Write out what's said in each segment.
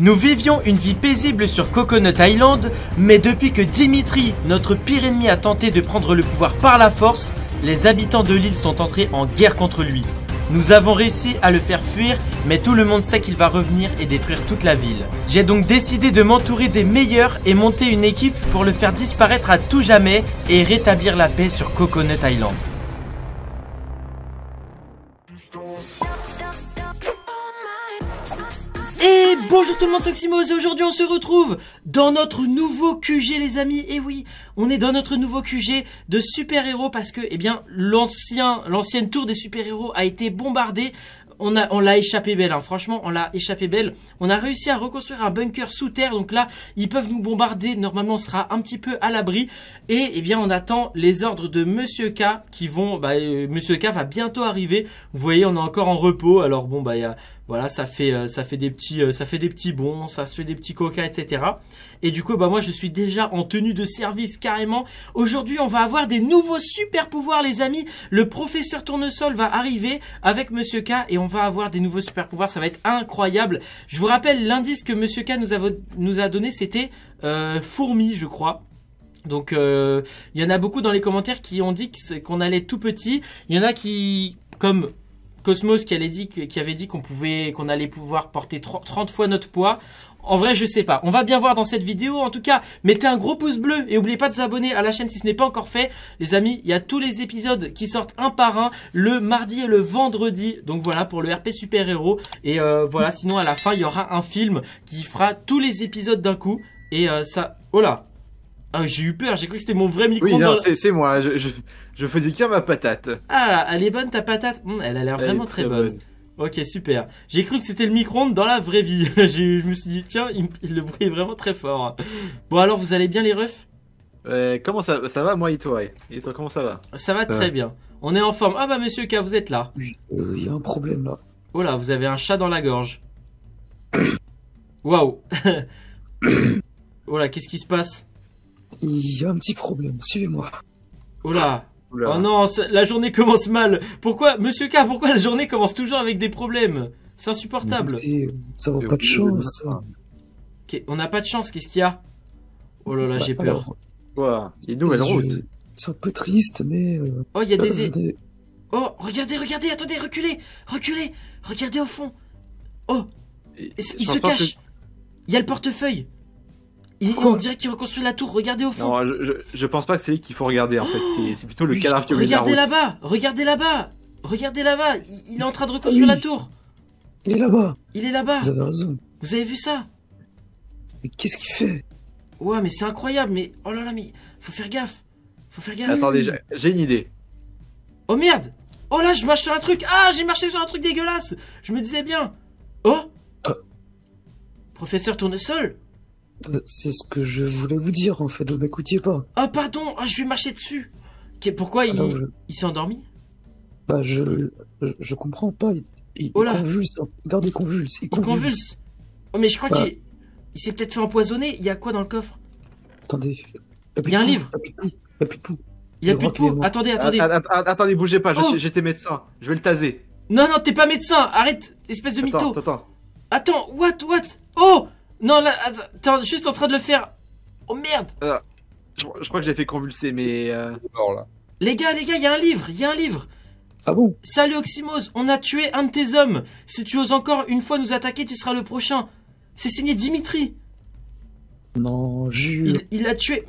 Nous vivions une vie paisible sur Coconut Island, mais depuis que Dimitri, notre pire ennemi, a tenté de prendre le pouvoir par la force, les habitants de l'île sont entrés en guerre contre lui. Nous avons réussi à le faire fuir, mais tout le monde sait qu'il va revenir et détruire toute la ville. J'ai donc décidé de m'entourer des meilleurs et monter une équipe pour le faire disparaître à tout jamais et rétablir la paix sur Coconut Island. Et bonjour tout le monde, c'est et aujourd'hui on se retrouve dans notre nouveau QG les amis. Et oui, on est dans notre nouveau QG de super-héros parce que eh bien l'ancien l'ancienne tour des super-héros a été bombardée. On a on l'a échappé belle hein. franchement, on l'a échappé belle. On a réussi à reconstruire un bunker sous terre donc là, ils peuvent nous bombarder, normalement on sera un petit peu à l'abri et eh bien on attend les ordres de monsieur K qui vont bah, euh, monsieur K va bientôt arriver. Vous voyez, on est encore en repos alors bon bah il y a voilà, ça fait, euh, ça fait des petits, euh, ça fait des petits bons, ça se fait des petits coca, etc. Et du coup, bah moi, je suis déjà en tenue de service carrément. Aujourd'hui, on va avoir des nouveaux super pouvoirs, les amis. Le professeur Tournesol va arriver avec Monsieur K et on va avoir des nouveaux super pouvoirs. Ça va être incroyable. Je vous rappelle l'indice que Monsieur K nous a, nous a donné, c'était euh, fourmi, je crois. Donc euh, il y en a beaucoup dans les commentaires qui ont dit qu'on allait tout petit. Il y en a qui, comme Cosmos qui, avait dit qu'on pouvait, qu'on allait pouvoir porter 30 fois notre poids. En vrai, je sais pas. On va bien voir dans cette vidéo. En tout cas, mettez un gros pouce bleu et n'oubliez pas de vous abonner à la chaîne si ce n'est pas encore fait. Les amis, il y a tous les épisodes qui sortent un par un le mardi et le vendredi. Donc voilà pour le RP Super Héros. Et euh, voilà, sinon à la fin, il y aura un film qui fera tous les épisodes d'un coup. Et euh, ça... Oh là ah, j'ai eu peur, j'ai cru que c'était mon vrai micro. Oui, non, c'est moi, je, faisais cuire ma patate. Ah, elle est bonne ta patate hmm, Elle a l'air vraiment très, bonne. Ok, super. J'ai cru que c'était le micro-ondes dans la vraie vie. je, me suis dit, tiens, il, le bruit est vraiment très fort. Bon, alors, vous allez bien, les refs euh, Comment ça, ça va, moi et toi Et toi, comment ça va Ça va très bien. On est en forme. Ah bah, monsieur K, vous êtes là. il euh, y a un problème là. Oh là, vous avez un chat dans la gorge. Waouh. oh là, qu'est-ce qui se passe il y a un petit problème, suivez-moi. Oh là Oh non, la journée commence mal. Pourquoi, Monsieur K, pourquoi la journée commence toujours avec des problèmes C'est insupportable. ça vaut pas de chance. on n'a pas de chance, qu'est-ce qu'il y a Oh là là, bah, j'ai peur. Quoi C'est une nouvelle route. C'est un peu triste, mais... Euh, oh, il y a des... Euh, oh, regardez, regardez, attendez, reculez Reculez Regardez au fond Oh Il se cache Il y a le portefeuille il, on dirait qu'il reconstruit la tour, regardez au fond. Non, je, pense pas que c'est lui qu'il faut regarder en fait, c'est, plutôt le cadavre qui Regardez là-bas, regardez là-bas, regardez là-bas, il, est en train de reconstruire ah, la tour. Il est là-bas. Il est là-bas. Vous avez vu ça Mais qu'est-ce qu'il fait Ouais, mais c'est incroyable, mais oh là là, mais faut faire gaffe. Faut faire gaffe. Attendez, j'ai une idée. Oh merde Oh là, je marche sur un truc. Ah, j'ai marché sur un truc dégueulasse. Je me disais bien. Oh ah. Professeur Professeur seul euh, c'est ce que je voulais vous dire en fait, ne m'écoutiez pas. Oh pardon, ah, je vais marcher dessus. Pourquoi il, il s'est endormi Bah je... je comprends pas. Il, il, oh il convulse. Regarde, il convulse. Il convulse. Oh mais je crois bah. qu'il il, s'est peut-être fait empoisonner. Il y a quoi dans le coffre Attendez. Il y a un livre. Il n'y a plus de poux. Il n'y a plus de poux. Attendez, ah, attendez. Ah, attendez, bougez pas. Oh. J'étais médecin. Je vais le taser. Non, non, t'es pas médecin. Arrête, espèce de mytho. Attends, what, what Oh non, là, attends, juste en train de le faire. Oh merde euh, je, crois que j'ai fait convulser, mais. Euh... Les gars, les gars, il y a un livre, il y a un livre. Ah bon Salut Oxymose, on a tué un de tes hommes. Si tu oses encore une fois nous attaquer, tu seras le prochain. C'est signé Dimitri. Non, jure. Il, l'a a tué.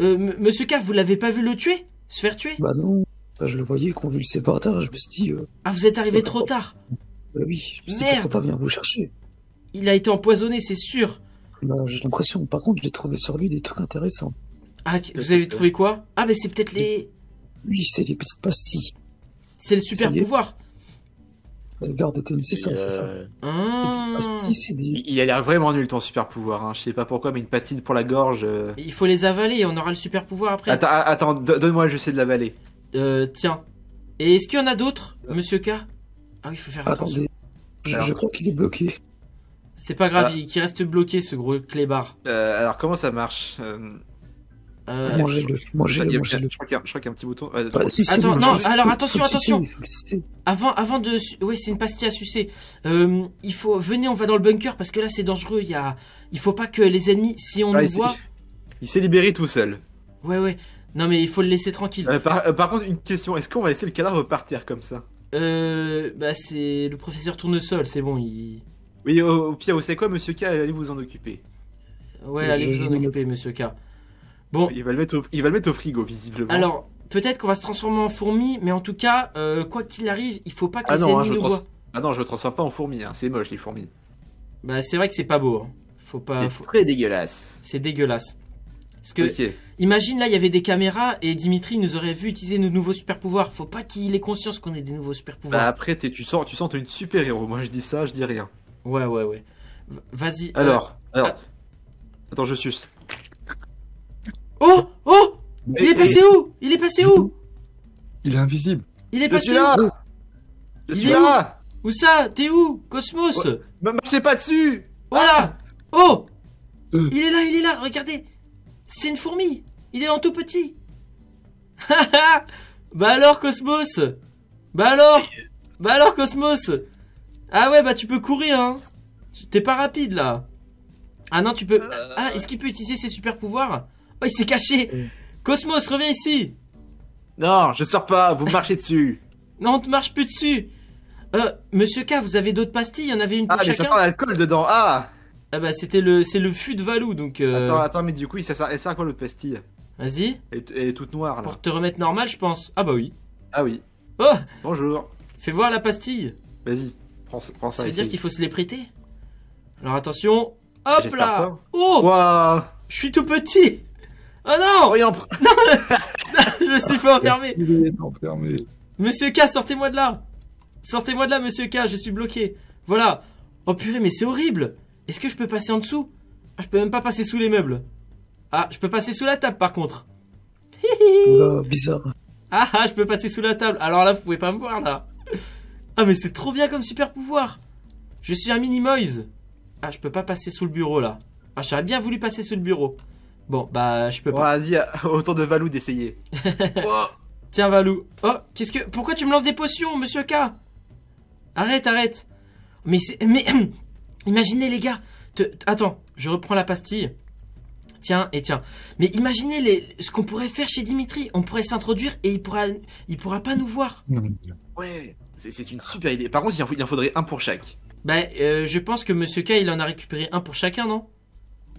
Euh, monsieur K, vous l'avez pas vu le tuer Se faire tuer Bah non. je le voyais convulsé par terre, je me suis dit. Euh, ah, vous êtes arrivé trop tard. Bah oui, je me suis dit, vous chercher il a été empoisonné, c'est sûr. Non, j'ai l'impression. Par contre, j'ai trouvé sur lui des trucs intéressants. Ah, vous avez trouvé quoi Ah, mais c'est peut-être les. Oui, c'est les petites pastilles. C'est le super pouvoir. Euh, garde c'est ça, ah. c'est ça. Il a l'air vraiment nul ton super pouvoir. Hein. Je sais pas pourquoi, mais une pastille pour la gorge. Euh. Il faut les avaler, on aura le super pouvoir après. Attends, donne-moi, je sais de l'avaler. Euh, tiens. Et est-ce qu'il y en a d'autres, euh. monsieur K Ah oui, il faut faire attention. Attendez. je crois qu'il est bloqué. C'est pas grave, ah. il, reste bloqué ce gros clébard. Euh, alors comment ça marche euh, euh, Mangez-le, Je crois qu'il y, a un petit bouton. Bah, Attends, non, alors attention, attention. avant, avant de, oui, c'est une pastille à sucer. il faut, venez, on va dans le bunker parce que là c'est dangereux. Il y il faut pas que les ennemis, si on ah, nous voit, il s'est libéré tout seul. Ouais, ouais. Non mais il faut le laisser tranquille. par, contre, une question, est-ce qu'on va laisser le cadavre partir comme ça Euh, bah c'est le professeur tourne Tournesol, c'est bon, il. Oui, au, pire, vous savez quoi, monsieur K, allez vous en occuper. Ouais, euh, allez vous en occuper, monsieur K. Bon. Il va le mettre au, il va mettre au frigo, visiblement. Alors, peut-être qu'on va se transformer en fourmi, mais en tout cas, euh, quoi qu'il arrive, il faut pas que ah hein, le non, Ah non, je me transforme pas en fourmi, hein. c'est moche les fourmis. Bah, c'est vrai que c'est pas beau. Hein. Faut pas. C'est très dégueulasse. C'est dégueulasse. Parce que, imagine là, il y avait des caméras et Dimitri nous aurait vu utiliser nos nouveaux super pouvoirs. Faut pas qu'il ait conscience qu'on ait des nouveaux super pouvoirs. Bah après, tu sens, tu sens, une super héros. Moi, je dis ça, je dis rien. Ouais, ouais, ouais. Vas-y. Euh, alors, alors. Ah. Attends, je suce. Oh Oh Il est passé où Il est passé où Il est invisible. Il est passé là Il est là où, ça T'es où Cosmos Ne pas dessus Voilà ah. Oh euh. Il est là, il est là, regardez C'est une fourmi Il est en tout petit Bah alors Cosmos Bah alors Bah alors Cosmos ah ouais, bah tu peux courir, hein. T'es pas rapide, là. Ah non, tu peux... Euh. Ah, ah, est-ce qu'il peut utiliser ses super pouvoirs Oh, il s'est caché euh. Cosmos, reviens ici Non, je sors pas, vous marchez dessus Non, on te marche plus dessus euh, Monsieur K, vous avez d'autres pastilles Il y en avait une pour ah, mais ça sent l'alcool dedans, ah Ah bah, c'était le... C'est le fût de Valou, donc... Euh... Attends, attends, mais du coup, il sert, elle sert à quoi l'autre pastille Vas-y. elle, est toute noire, là. Pour te remettre normal, je pense. Ah bah oui. Ah oui. Oh Bonjour Fais voir la pastille Vas-y ça. veut dire qu'il faut se les prêter Alors attention. Hop là Oh Je suis tout petit Oh non oh, Je me suis fait enfermer Monsieur K, sortez-moi de là Sortez-moi de là, monsieur K, je suis bloqué Voilà Oh purée, mais c'est horrible Est-ce que je peux passer en dessous ah, Je peux même pas passer sous les meubles. Ah, je peux passer sous la table par contre. bizarre. Ah, ah, je peux passer sous la table. Alors là, vous pouvez pas me voir là. Ah mais c'est trop bien comme super pouvoir Je suis un mini-moise Ah je peux pas passer sous le bureau là. Ah j'aurais bien voulu passer sous le bureau. Bon bah je peux pas. Vas-y, autant de Valou d'essayer. Oh. Tiens Valou. Oh qu'est-ce que... Pourquoi tu me lances des potions monsieur K Arrête, arrête Mais c'est... Mais... Imaginez les gars Attends, je reprends la pastille tiens et tiens. Mais imaginez les, ce qu'on pourrait faire chez Dimitri. On pourrait s'introduire et il pourra, il pourra pas nous voir. Ouais, c'est une super idée. Par contre, il en faudrait un pour chaque. Bah, euh, je pense que Monsieur K, il en a récupéré un pour chacun, non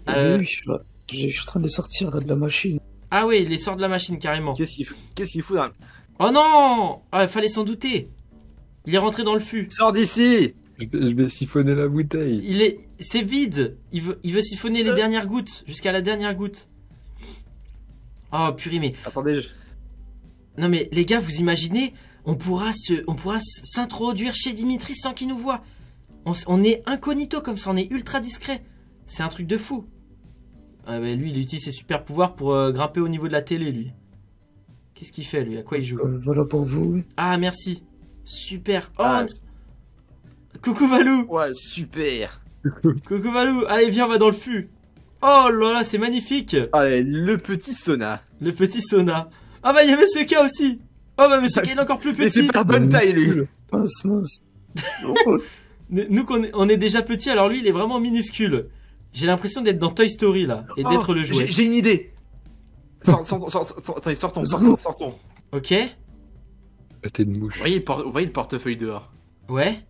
ah euh, Oui, je suis, en train de les sortir de la machine. Ah oui, il les sort de la machine carrément. Qu'est-ce qu'il fout, Oh non Ah, fallait s'en douter. Il est rentré dans le fût. Sors d'ici je vais, siphonner la bouteille. Il est, c'est vide. Il veut, il veut siphonner les euh. dernières gouttes, jusqu'à la dernière goutte. Oh purée mais. Attendez. Non mais les gars, vous imaginez, on pourra se, on pourra s'introduire chez Dimitri sans qu'il nous voit. On, est incognito comme ça, on est ultra discret. C'est un truc de fou. Ah bah, lui, il utilise ses super pouvoirs pour euh, grimper au niveau de la télé, lui. Qu'est-ce qu'il fait, lui À quoi il joue euh, Voilà pour vous. Ah, merci. Super. Oh, ah, Coucou Valou Ouais, super Coucou Valou Allez, viens, on va dans le fût Oh là là, c'est magnifique Allez, le petit sauna Le petit sauna Ah bah, il y avait Monsieur K aussi Oh bah, Monsieur K, il est encore plus petit Mais c'est pas bonne taille, lui Pince mince Nous, on est, déjà petit, alors lui, il est vraiment minuscule J'ai l'impression d'être dans Toy Story, là, et oh, d'être le jouet J'ai une idée Sortons, sortons, sortons, sortons Ok T'es une mouche. Vous voyez, le portefeuille dehors Ouais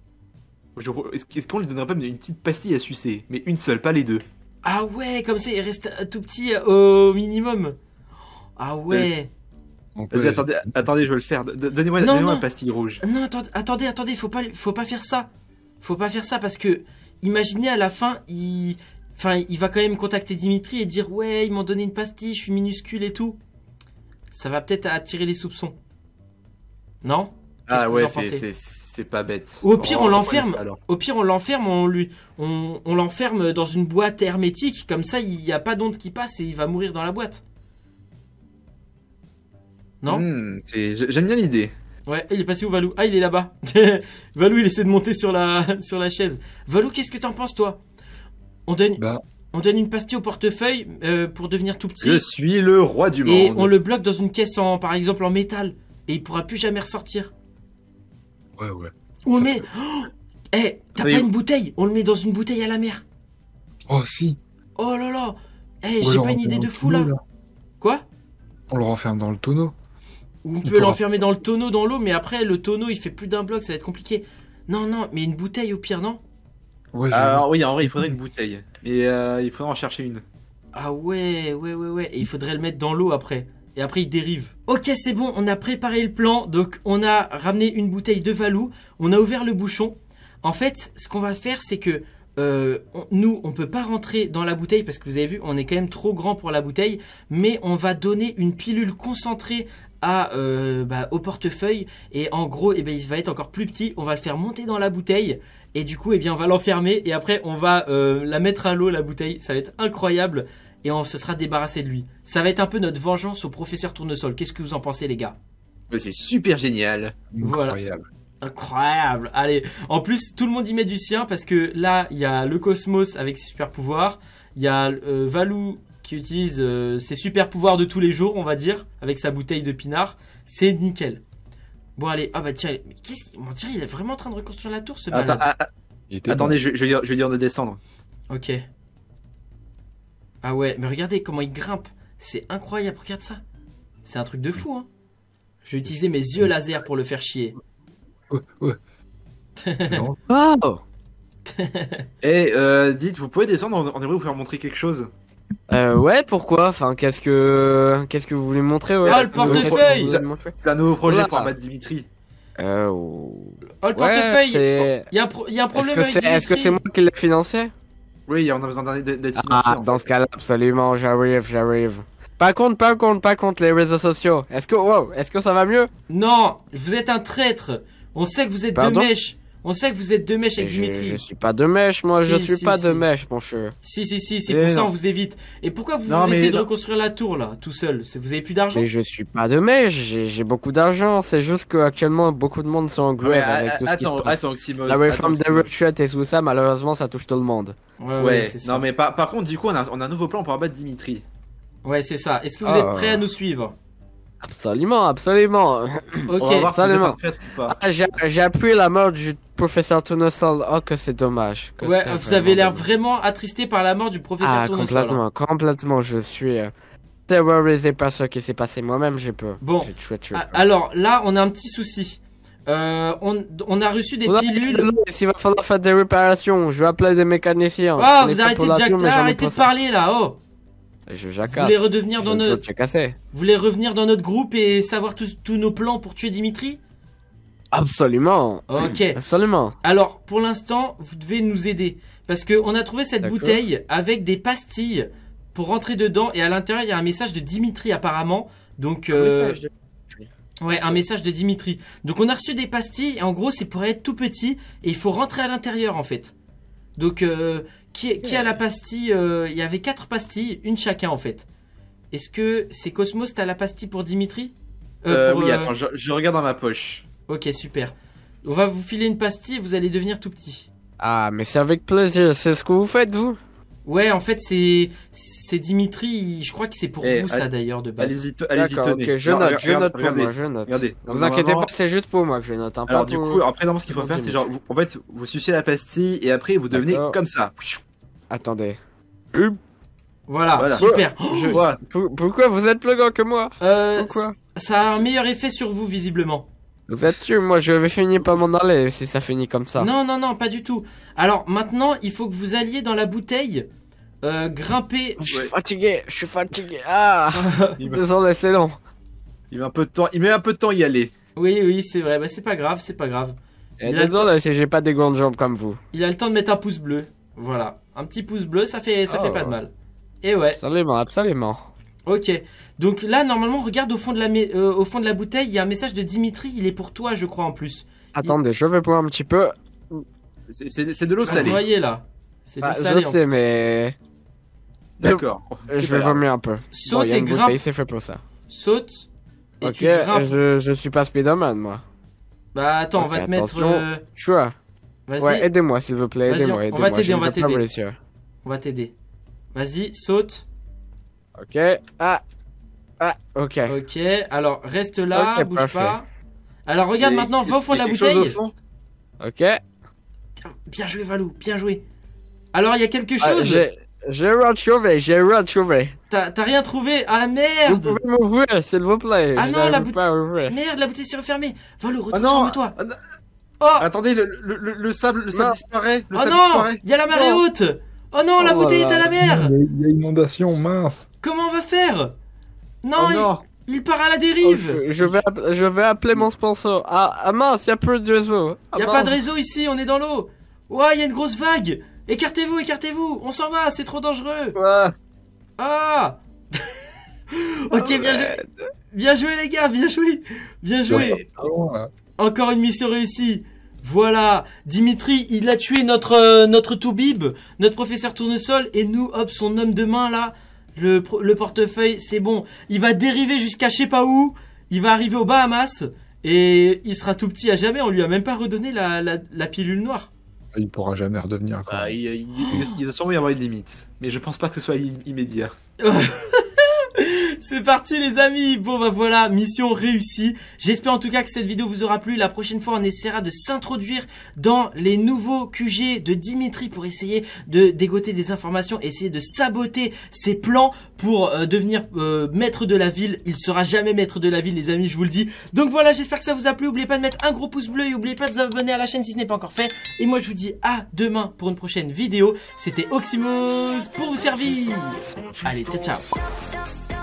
je... Est-ce qu'on lui donnerait pas une petite pastille à sucer Mais une seule, pas les deux. Ah ouais, comme ça, il reste tout petit euh, au minimum. Ah ouais. Euh, attendez, attendez, je vais le faire. Donnez-moi donnez la pastille rouge. Non, attendez, attendez, il faut pas, faut pas faire ça. Faut pas faire ça parce que, imaginez à la fin, il, enfin, il va quand même contacter Dimitri et dire ouais, ils m'ont donné une pastille, je suis minuscule et tout. Ça va peut-être attirer les soupçons. Non Ah ouais, c'est pas bête. Au pire, on l'enferme. Au pire, on l'enferme. On lui, on, l'enferme dans une boîte hermétique. Comme ça, il n'y a pas d'onde qui passe et il va mourir dans la boîte. Non hmm, J'aime bien l'idée. Ouais, il est passé où Valou Ah, il est là-bas. Valou, il essaie de monter sur la, sur la chaise. Valou, qu'est-ce que t'en penses, toi on donne, bah. on donne une pastille au portefeuille euh, pour devenir tout petit. Je suis le roi du monde. Et on le bloque dans une caisse, en, par exemple, en métal. Et il pourra plus jamais ressortir. Ouais, ouais. On mais, met. Oh, eh, t'as pas une bouteille On le met dans une bouteille à la mer. Oh, si. Oh là là. Eh, j'ai pas une idée de fou là. Quoi On le renferme dans le tonneau. On, peut l'enfermer dans le tonneau dans l'eau, mais après le tonneau il fait plus d'un bloc, ça va être compliqué. Non, non, mais une bouteille au pire, non ouais, Alors oui, en vrai, il faudrait une bouteille. Et euh, il faudrait en chercher une. Ah ouais, ouais, ouais, ouais. Et il faudrait le mettre dans l'eau après et après il dérive. Ok c'est bon, on a préparé le plan, donc on a ramené une bouteille de Valou, on a ouvert le bouchon. En fait, ce qu'on va faire c'est que euh, on, nous, on peut pas rentrer dans la bouteille parce que vous avez vu, on est quand même trop grand pour la bouteille, mais on va donner une pilule concentrée à, euh, bah, au portefeuille et en gros, et eh ben il va être encore plus petit. On va le faire monter dans la bouteille et du coup, eh bien, on va l'enfermer et après, on va euh, la mettre à l'eau la bouteille. Ça va être incroyable et on se sera débarrassé de lui. Ça va être un peu notre vengeance au professeur Tournesol. Qu'est-ce que vous en pensez, les gars C'est super génial. Incroyable. Incroyable. Allez, en plus, tout le monde y met du sien parce que là, il y a le cosmos avec ses super pouvoirs. Il y a euh, Valou qui utilise euh, ses super pouvoirs de tous les jours, on va dire, avec sa bouteille de pinard. C'est nickel. Bon, allez, ah bah tiens, mais qu'est-ce il est vraiment en train de reconstruire la tour, ce malade. Ah, ah. attendez, je, je, je vais dire de descendre. Ok. Ah ouais, mais regardez comment il grimpe. C'est incroyable, regarde ça. C'est un truc de fou, hein. J'ai utilisé mes yeux laser pour le faire chier. Ouais, ouais. oh Et eh, euh, dites, vous pouvez descendre, on aimerait vous faire montrer quelque chose. Euh, ouais, pourquoi Enfin, qu'est-ce que qu'est-ce que vous voulez montrer Oh le portefeuille C'est un nouveau projet pour abattre Dimitri. Euh, oh, le portefeuille Il y, y, a un problème Est-ce que c'est moi qui l'ai financé oui, on a besoin d'être Ah, dans ce cas-là, absolument, j'arrive, j'arrive. Pas contre, pas contre, pas contre, les réseaux sociaux. Est-ce que, wow, est-ce que ça va mieux Non, vous êtes un traître. On sait que vous êtes de mèche. On sait que vous êtes de mèche avec Dimitri. Je suis pas de mèche, moi, je suis pas de mèche, mon chou Si, si, si, c'est eh pour ça on vous évite. Et pourquoi vous, essayez de reconstruire la tour, là, tout seul Vous avez plus d'argent Mais je suis pas de mèche, j'ai beaucoup d'argent. C'est juste qu'actuellement, beaucoup de monde sont en grève avec tout ce qui se passe. Attends, La et tout ça, malheureusement, ça touche tout le monde. Ouais, non, mais par, contre, du coup, on a, un nouveau plan pour abattre Dimitri. Ouais, c'est ça. Est-ce que vous êtes ah. prêts à nous suivre Absolument, absolument. Ok, absolument. pas. Ah, j'ai appris la mort du professeur Tournesol. Oh, que c'est dommage. ouais, vous avez l'air vraiment attristé par la mort du professeur ah, hein. Complètement, complètement, je suis. Euh, terrorisé par ce qui s'est passé moi-même, j'ai peur. Bon, ah, alors là, on a un petit souci. Euh, on, a reçu des pilules. Il va falloir faire des réparations. Je vais appeler des mécaniciens. Oh, vous arrêtez, arrêtez de parler là. Oh. Je jacasse. Vous voulez redevenir dans notre. Vous voulez revenir dans notre groupe et savoir tous nos plans pour tuer Dimitri Absolument. Ok. Absolument. Alors, pour l'instant, vous devez nous aider. Parce qu'on a trouvé cette bouteille avec des pastilles pour rentrer dedans. Et à l'intérieur, il y a un message de Dimitri, apparemment. Donc. Un euh, message de... Ouais, un message de Dimitri. Donc, on a reçu des pastilles. Et en gros, c'est pour être tout petit. Et il faut rentrer à l'intérieur, en fait. Donc, euh, qui, a la pastille euh, Il y avait quatre pastilles, une chacun en fait. Est-ce que c'est Cosmos, t'as la pastille pour Dimitri euh, euh, Oui, attends, je, regarde dans ma poche. Ok, super. On va vous filer une pastille et vous allez devenir tout petit. Ah, mais c'est avec plaisir, c'est ce que vous faites, vous Ouais, en fait, c'est Dimitri, je crois que c'est pour eh, vous, ça d'ailleurs, de base. Allez-y, allez tenez. je, note, je note, pour moi, je note. Regardez, vous inquiétez pas, c'est juste pour moi que je note. Hein, Alors, du coup, après, ce qu'il faut faire, c'est genre, en fait, vous sucez la pastille et après, vous devenez comme ça. Attendez. Hum. Voilà, super. Je... Oh. Pourquoi vous êtes plus grand que moi euh, Pourquoi Ça a un meilleur effet sur vous, visiblement. Vous êtes sûr, moi je vais finir par m'en aller si ça finit comme ça. Non, non, non, pas du tout. Alors maintenant, il faut que vous alliez dans la bouteille, euh, grimper. Je suis fatigué, je suis fatigué. Ah Désolé, c'est long. Il met un peu de temps, il met un peu de temps à y aller. Oui, oui, c'est vrai, bah, c'est pas grave, c'est pas grave. Eh, il Et désolé si j'ai pas des grandes jambes comme vous. Il a le temps de mettre un pouce bleu, voilà. Un petit pouce bleu, ça fait, ça fait ah, pas de mal. Et ouais. Absolument, absolument. Ok. Donc là, normalement, regarde au fond de la, euh, au fond de la bouteille, il y a un message de Dimitri. Il est pour toi, je crois, en plus. Attendez, je vais boire un petit peu. C'est de l'eau salée. Vous voyez là. C'est bah, salée. Je sais, mais. D'accord. Euh, je vais vomir un peu. Saute et grimpe. C'est fait pour ça. Saute. Et ok, Je, suis pas speedoman moi. Bah attends, on va te mettre. Euh, Choix. Vas-y. Ouais, aidez-moi, s'il vous plaît, aidez-moi. Aidez on va t'aider, on va t'aider. On va t'aider. Vas-y, saute. Ok. Ah. Ah, ok. Ok, alors reste là, bouge pas. Alors regarde maintenant, va au fond de la bouteille. Ok. Bien joué, Valou, bien joué. Alors il y a quelque ah, chose. j'ai rien trouvé, j'ai rien trouvé. T'as rien trouvé Ah merde Vous pouvez m'ouvrir, s'il vous plaît. Ah non, la bouteille. Merde, la bouteille s'est refermée. Valou, retourne ah toi. Ah Oh Attendez, le, sable, le disparaît. Oh, oh non oh Il y a la marée haute Oh non, la bouteille est à la mer Il y, a inondation, mince Comment on va faire Non, oh il... part à la dérive je, vais, je vais appeler mon sponsor. Ah, ah mince, il a plus de réseau. Ah, il n'y a pas de réseau ici, on est dans l'eau. Ouais, il y a une grosse vague Écartez-vous, écartez-vous On s'en va, c'est trop dangereux Ah Ok, bien ah, joué Bien joué les gars, bien joué Bien joué encore une mission réussie. Voilà, Dimitri, il a tué notre euh, notre Toubib, notre professeur Tournesol, et nous, hop, son homme de main là, le, portefeuille, c'est bon. Il va dériver jusqu'à je sais pas où, il va arriver aux Bahamas, et il sera tout petit à jamais, on lui a même pas redonné la, la, pilule noire. Il pourra jamais redevenir. Ah, il, il, y avoir une limite, mais je pense pas que ce soit immédiat. C'est parti les amis Bon bah voilà, mission réussie. J'espère en tout cas que cette vidéo vous aura plu. La prochaine fois, on essaiera de s'introduire dans les nouveaux QG de Dimitri pour essayer de dégoter des informations, essayer de saboter ses plans pour euh, devenir euh, maître de la ville. Il ne sera jamais maître de la ville les amis, je vous le dis. Donc voilà, j'espère que ça vous a plu. N'oubliez pas de mettre un gros pouce bleu et n'oubliez pas de vous abonner à la chaîne si ce n'est pas encore fait. Et moi je vous dis à demain pour une prochaine vidéo. C'était Oxymos pour vous servir. Allez, ciao ciao.